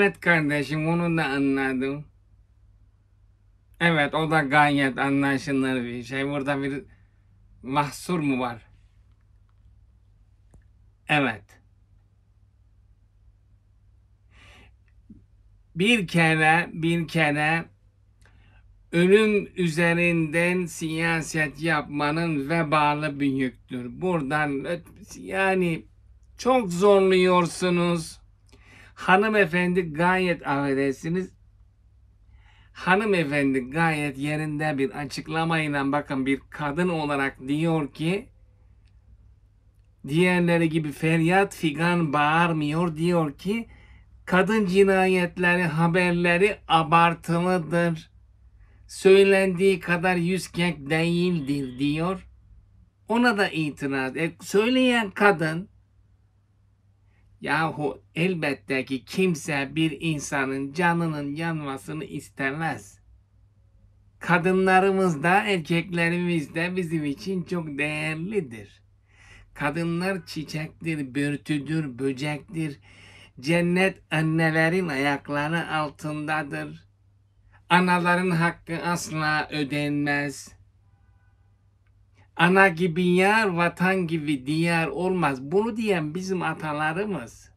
Evet kardeşim onu da anladım. Evet o da gayet anlaşılır bir şey. Burada bir mahsur mu var? Evet. Bir kere bir kere ölüm üzerinden siyaset yapmanın vebalı büyüktür. Buradan yani çok zorluyorsunuz Hanımefendi gayet affedersiniz. Hanımefendi gayet yerinde bir açıklamayla bakın bir kadın olarak diyor ki diğerleri gibi feryat figan bağırmıyor diyor ki kadın cinayetleri haberleri abartılıdır. Söylendiği kadar yüz kek değildir diyor. Ona da itiraz. E, söyleyen kadın Yahu elbette ki kimse bir insanın canının yanmasını istemez. Kadınlarımız da erkeklerimiz de bizim için çok değerlidir. Kadınlar çiçektir, börtüdür, böcektir. Cennet annelerin ayakları altındadır. Anaların hakkı asla ödenmez.'' ana gibi yer, vatan gibi diğer olmaz. Bunu diyen bizim atalarımız.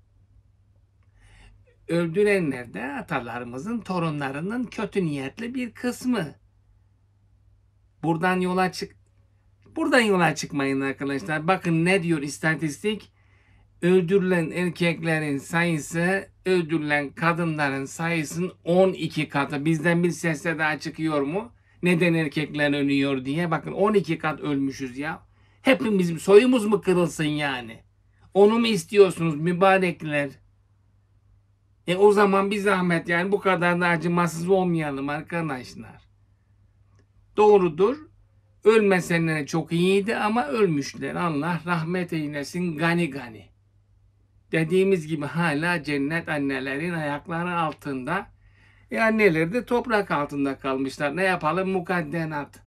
Öldürenler de atalarımızın torunlarının kötü niyetli bir kısmı. Buradan yola çık Buradan yola çıkmayın arkadaşlar. Bakın ne diyor istatistik? Öldürülen erkeklerin sayısı öldürülen kadınların sayısının 12 katı. Bizden bir sesle daha çıkıyor mu? Neden erkekler ölüyor diye. Bakın 12 kat ölmüşüz ya. Hepimiz soyumuz mu kırılsın yani? Onu mu istiyorsunuz mübarekler? E o zaman bir zahmet yani bu kadar da acımasız olmayalım arkadaşlar. Doğrudur. Ölmesenler çok iyiydi ama ölmüşler. Allah rahmet eylesin gani gani. Dediğimiz gibi hala cennet annelerin ayakları altında yani anneleri de toprak altında kalmışlar. Ne yapalım mukaddenat.